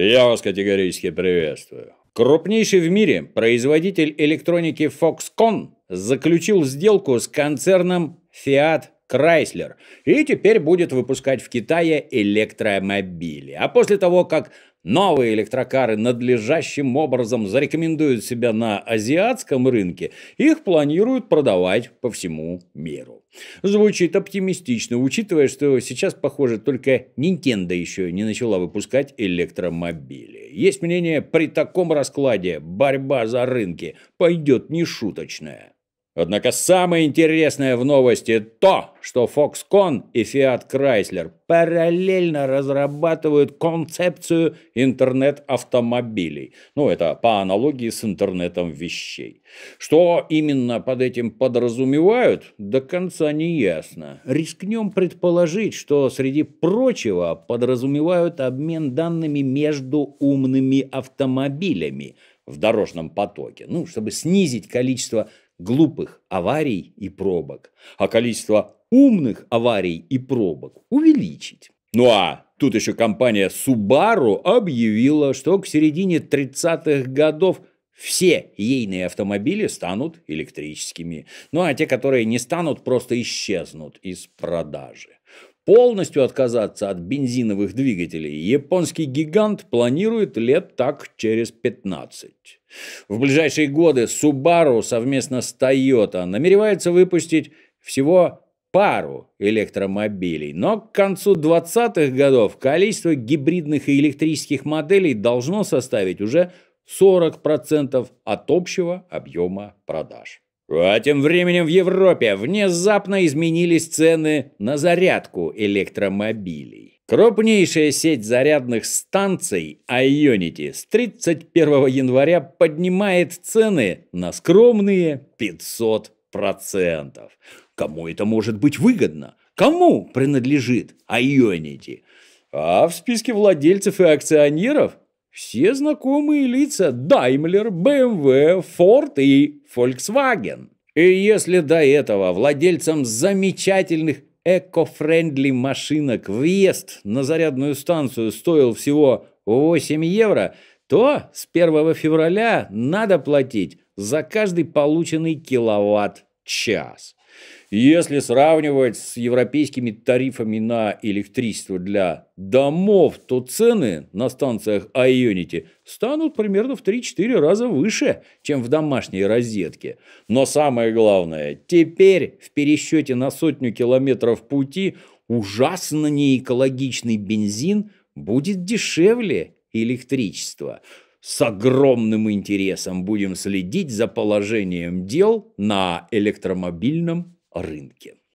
Я вас категорически приветствую. Крупнейший в мире производитель электроники Foxconn заключил сделку с концерном Fiat Chrysler, и теперь будет выпускать в Китае электромобили. А после того, как новые электрокары надлежащим образом зарекомендуют себя на азиатском рынке, их планируют продавать по всему миру. Звучит оптимистично, учитывая, что сейчас, похоже, только Nintendo еще не начала выпускать электромобили. Есть мнение, при таком раскладе борьба за рынки пойдет нешуточная. Однако самое интересное в новости то, что Foxconn и Fiat Chrysler параллельно разрабатывают концепцию интернет-автомобилей. Ну, это по аналогии с интернетом вещей. Что именно под этим подразумевают, до конца не ясно. Рискнем предположить, что среди прочего подразумевают обмен данными между умными автомобилями в дорожном потоке, ну, чтобы снизить количество глупых аварий и пробок, а количество умных аварий и пробок увеличить. Ну а тут еще компания Subaru объявила, что к середине 30-х годов все ейные автомобили станут электрическими. Ну а те, которые не станут, просто исчезнут из продажи полностью отказаться от бензиновых двигателей японский гигант планирует лет так через 15. В ближайшие годы Subaru совместно с Toyota намеревается выпустить всего пару электромобилей, но к концу 20-х годов количество гибридных и электрических моделей должно составить уже 40% от общего объема продаж. А тем временем в Европе внезапно изменились цены на зарядку электромобилей. Крупнейшая сеть зарядных станций Ionity с 31 января поднимает цены на скромные 500 процентов. Кому это может быть выгодно? Кому принадлежит Ionity? А в списке владельцев и акционеров все знакомые лица – Daimler, BMW, Ford и Volkswagen. И если до этого владельцам замечательных эко-френдли машинок въезд на зарядную станцию стоил всего 8 евро, то с 1 февраля надо платить за каждый полученный киловатт-час. Если сравнивать с европейскими тарифами на электричество для домов, то цены на станциях Ionity станут примерно в 3-4 раза выше, чем в домашней розетке. Но самое главное, теперь в пересчете на сотню километров пути ужасно неэкологичный бензин будет дешевле электричества. С огромным интересом будем следить за положением дел на электромобильном рынке.